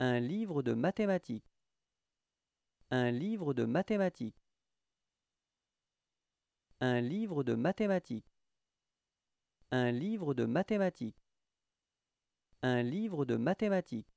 Un livre de mathématiques. Un livre de mathématiques. Un livre de mathématiques. Un livre de mathématiques. Un livre de mathématiques.